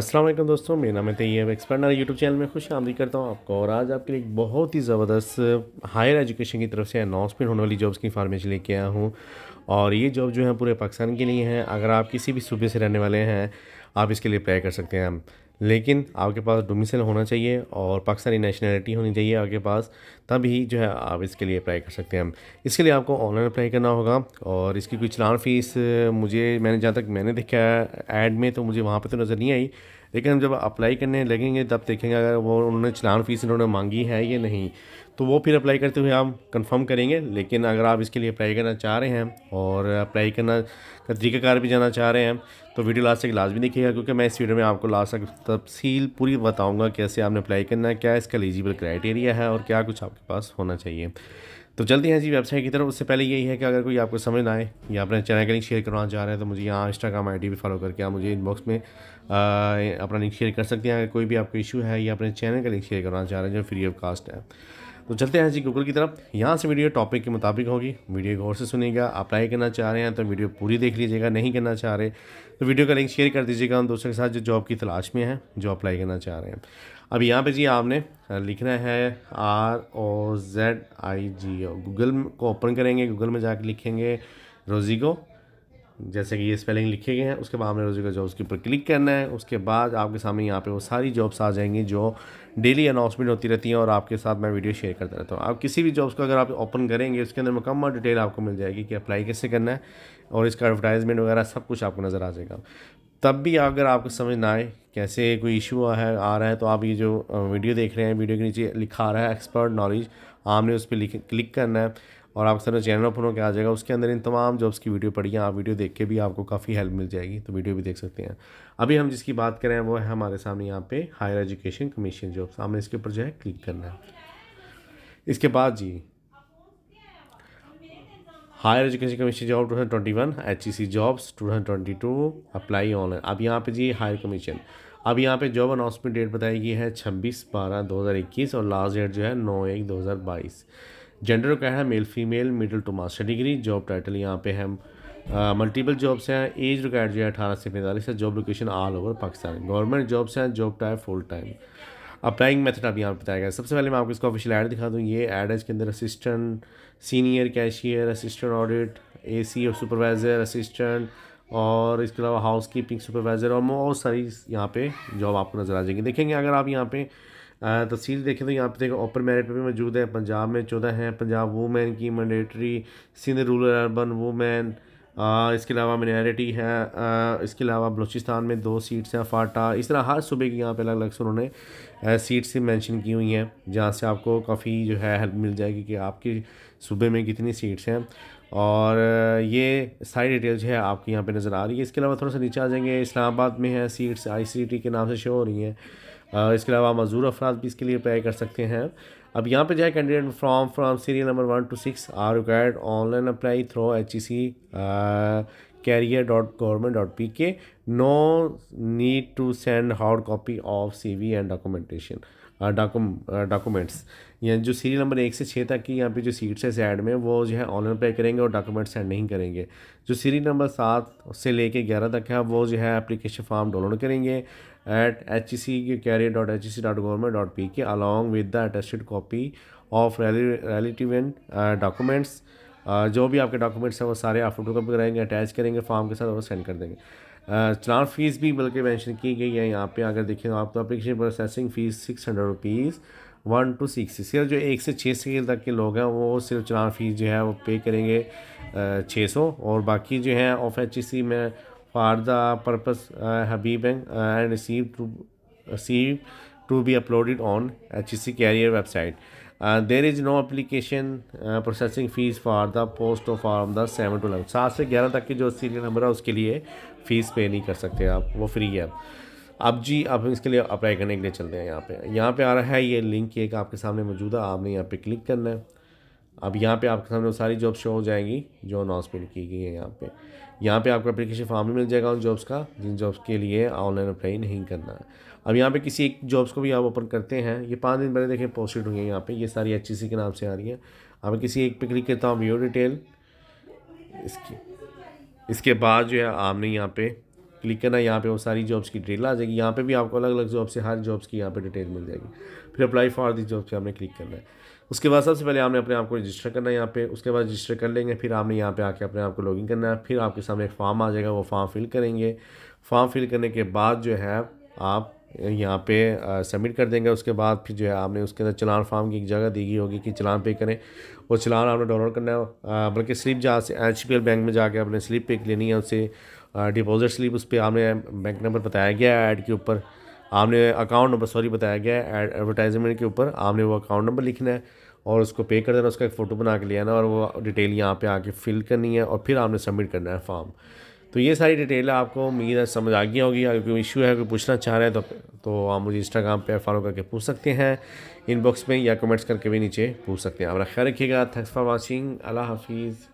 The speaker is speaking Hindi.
अस्सलाम वालेकुम दोस्तों मेरा नाम है तैयब एक्सपर्नर यूट्यूब चैनल में खुश आमदी करता हूँ आपको और आज आपके लिए एक बहुत ही ज़बरदस्त हायर एजुकेशन की तरफ से अनाउंसमेंट होने वाली जॉब्स की इंफॉर्मेशन लेके आया हूँ और ये जॉब जो है पूरे पाकिस्तान के लिए हैं अगर आप किसी भी सूबे से रहने वाले हैं आप इसके लिए अप्लाई कर सकते हैं लेकिन आपके पास डोमिसल होना चाहिए और पाकिस्तानी नेशनलिटी होनी चाहिए आपके पास तभी जो है आप इसके लिए अप्लाई कर सकते हैं इसके लिए आपको ऑनलाइन अप्लाई करना होगा और इसकी कोई चलान फ़ीस मुझे मैंने जहाँ तक मैंने देखा है ऐड में तो मुझे वहाँ पर तो नज़र नहीं आई लेकिन हम जब अप्लाई करने लगेंगे तब देखेंगे अगर वो उन्होंने चलान फ़ीस इन्होंने मांगी है या नहीं तो वो फिर अप्लाई करते हुए आप कंफर्म करेंगे लेकिन अगर आप इसके लिए अप्लाई करना चाह रहे हैं और अप्लाई करना का तरीक़ाकार भी जाना चाह रहे हैं तो वीडियो लास्ट तक लाजमी देखिएगा क्योंकि मैं इस वीडियो में आपको लास्ट तक तफसील पूरी बताऊँगा कैसे आपने अप्लाई करना है क्या इसका एलिजिबल क्राइटेरिया है और क्या कुछ आपके पास होना चाहिए तो चलते हैं जी वेबसाइट की तरफ उससे पहले यही है कि अगर कोई आपको समझ ना आए या अपने चैनल का लिंक शेयर करवाना चाह रहे हैं तो मुझे यहाँ इंस्टाग्राम आई डी भी फॉलो करके आप मुझे इनबॉक्स में अपना लिंक शेयर कर सकते हैं अगर कोई भी आपको इशू है या अपने चैनल का लिंक शेयर करवाना चाह रहे हैं जो फ्री ऑफ कास्ट है तो चलते हैं जी गूगल की तरफ यहाँ से वीडियो टॉपिक के मुताबिक होगी वीडियो गौर से सुनेगा अप्लाई करना चाह रहे हैं तो वीडियो पूरी देख लीजिएगा नहीं करना चाह रहे तो वीडियो का लिंक शेयर कर दीजिएगा उन दोस्तों के साथ जो जॉब की तलाश में है जो अप्लाई करना चाह रहे हैं अब यहाँ पे जी आपने लिखना है R O Z I G O Google को ओपन करेंगे गूगल में जाके लिखेंगे रोजीगो जैसे कि ये स्पेलिंग लिखे गए हैं उसके बाद हमने रोज़ी का जॉब्स के ऊपर क्लिक करना है उसके बाद आपके सामने यहाँ पे वो सारी जॉब्स आ जाएंगी जो डेली अनाउंसमेंट होती रहती हैं और आपके साथ मैं वीडियो शेयर करता रहता हूँ आप किसी भी जॉब्स को अगर आप ओपन करेंगे उसके अंदर मुकम्मल डिटेल आपको मिल जाएगी कि अप्लाई कैसे करना है और इसका एडवर्टाइजमेंट वगैरह सब कुछ आपको नज़र आ जाएगा तब भी अगर आपको समझ ना आए कैसे कोई इशू है आ रहा है तो आप ये जो वीडियो देख रहे हैं वीडियो के नीचे लिखा रहा है एक्सपर्ट नॉलेज आपने उस पर क्लिक करना है और आप सर चैनल ओपन होकर आ जाएगा उसके अंदर इन तमाम जॉब्स की वीडियो पड़ी है आप वीडियो देख के भी आपको काफ़ी हेल्प मिल जाएगी तो वीडियो भी देख सकते हैं अभी हम जिसकी बात करें वो है हमारे सामने यहाँ पे हायर एजुकेशन कमीशन जॉब्स हमें इसके ऊपर जो है क्लिक करना है इसके बाद जी higher education commission job two twenty one H E C jobs two twenty two apply online अब यहाँ पे जी हायर कमीशन अब यहाँ पे जॉब अनाउंसमेंट डेट बताई गई है छब्बीस बारह दो हज़ार इक्कीस और लास्ट डेट जो है नौ एक दो हज़ार बाईस जेंडर क्या है male female middle to master degree job title यहाँ पे है मल्टीपल uh, जॉब्स हैं एज रिकॉर्ड जो है अठारह से पैंतालीस है job location all over Pakistan government jobs हैं job type full time applying method आप यहाँ पर बताया गया सबसे पहले मैं आपको इसका ऑफिशियल ऐड दिखा दूँ ये ऐड है इसके अंदर assistant senior cashier assistant audit A C और सुपरवाइज़र असिस्टेंट और इसके अलावा हाउस कीपिंग सुपरवाइज़र और बहुत सारी यहाँ पे जॉब आपको नज़र आ जाएगी देखेंगे अगर आप यहाँ पे तफसील देखें तो यहाँ पर देखो ओपन मेरिट पर भी मौजूद है पंजाब में चौदह हैं पंजाब वूमेन की mandatory Sindh rural urban women इसके अलावा मिनारिटी है इसके अलावा बलूचिस्तान में दो सीट्स हैं फाटा इस तरह हर सूबे की यहाँ पे अलग अलग से उन्होंने सीट्स मेंशन की हुई हैं जहाँ से आपको काफ़ी जो है हेल्प मिल जाएगी कि आपके सूबे में कितनी सीट्स हैं और ये सारी डिटेल जो है आपकी यहाँ पे नज़र आ रही है इसके अलावा थोड़ा सा नीचे आ जाएंगे इस्लामाबाद में है सीट्स टी के नाम से शो हो रही हैं इसके अलावा मजदूर अफराद भी इसके लिए अप्लाई कर सकते हैं अब यहाँ पे जो है candidate from from serial number one two six are required online apply through H E C career dot government dot P K no need to send hard copy of C V and documentation documents या जो सीरियल नंबर एक से छः तक की यहाँ पे जो सीट्स है ऐड में वो जो है ऑनलाइन पे करेंगे और डॉक्यूमेंट सेंड नहीं करेंगे जो सीरियल नंबर सात से लेके ग्यारह तक है वो जो है एप्लीकेशन फॉर्म डाउनलोड करेंगे at H E C career dot H E C dot government dot P K along with the attested copy of relative and documents जो भी आपके डॉक्यूमेंट्स हैं वो सारे आप फोटोकॉपी कराएंगे अटैच करेंगे फॉर्म के साथ और सेंड कर देंगे चलान फ़ीस भी बल्कि मैंशन की गई है यहाँ पे अगर देखें आप तो application processing fees six hundred rupees one two six सिर्फ जो एक से छः सेकेंड तक के लोग हैं वो सिर्फ चलान फ़ीस जो है वो पे करेंगे छः सौ और बाकी जो है ऑफ एच सी में for the purpose Habib bank and receive to receive to be uploaded on HEC Career website. Uh, there is no application uh, processing fees for the post of form the seven to eleven सात से ग्यारह तक के जो सीरियल नंबर है उसके लिए फ़ीस पे नहीं कर सकते आप वो फ्री है अब जी अब इसके लिए अप्लाई करने के लिए चलते हैं यहाँ पे यहाँ पे आ रहा है ये लिंक एक आपके सामने मौजूद है आपने यहाँ पे क्लिक करना है अब यहाँ पे आपके सामने वो सारी जॉब शो हो जाएंगी जो अनाउंसमेंट की गई है यहाँ पे यहाँ पे आपको अप्लीकेशन फॉर्म भी मिल जाएगा उन जॉब्स का जिन जॉब्स के लिए ऑनलाइन अप्लाई नहीं करना है अब यहाँ पे किसी एक जॉब्स को भी आप ओपन करते हैं ये पाँच दिन पहले देखें पोस्टेड हुई है यहाँ पे ये सारी एच के नाम से आ रही है अब किसी एक पे क्लिक करता हूँ व्यू डिटेल इसकी इसके बाद जो है आपने यहाँ पर क्लिक करना है यहाँ पे वो सारी जॉब्स की डिटेल आ जाएगी यहाँ पे भी आपको अलग अलग जॉब से हर जॉब्स की यहाँ पे डिटेल मिल जाएगी फिर अप्लाई फॉर दिस जॉब पे आपने क्लिक करना है उसके बाद सबसे पहले आपने अपने आप को रजिस्टर करना है यहाँ पे उसके बाद रजिस्टर कर लेंगे फिर आपने यहाँ पे आके अपने आप को लॉगिन करना है फिर आपके सामने एक फॉर्म आ जाएगा वो फॉर्म फिल करेंगे फॉर्म फिल करने के बाद जो है आप यहाँ पे सबमिट कर देंगे उसके बाद फिर जो है आपने उसके अंदर चलान फार्म की एक जगह दी गई होगी कि चलान पे करें वो चलान आपने डाउनलोड करना है बल्कि स्लिप जहाँ से एच बैंक में जाके आपने स्लिप पे लेनी है उससे डिपॉजिट स्लिप उस पर आपने बैंक नंबर बताया गया है ऐड के ऊपर आपने अकाउंट नंबर सॉरी बताया गया है एडवर्टाइजमेंट के ऊपर आपने वो अकाउंट नंबर लिखना है और उसको पे कर देना उसका एक फ़ोटो बना के ले आना और वो डिटेल यहाँ पे आके फिल करनी है और फिर आपने सबमिट करना है फॉर्म तो ये सारी डिटेल आपको उम्मीद है समझ आ गया होगी अगर कोई इशू है कोई पूछना चाह रहे हैं तो तो आप मुझे इंस्टाग्राम पे फॉलो करके पूछ सकते हैं इनबॉक्स में या कमेंट्स करके भी नीचे पूछ सकते हैं आप रखा रखिएगा थैंक्स फॉर वॉचिंग अल्लाह हाफिज़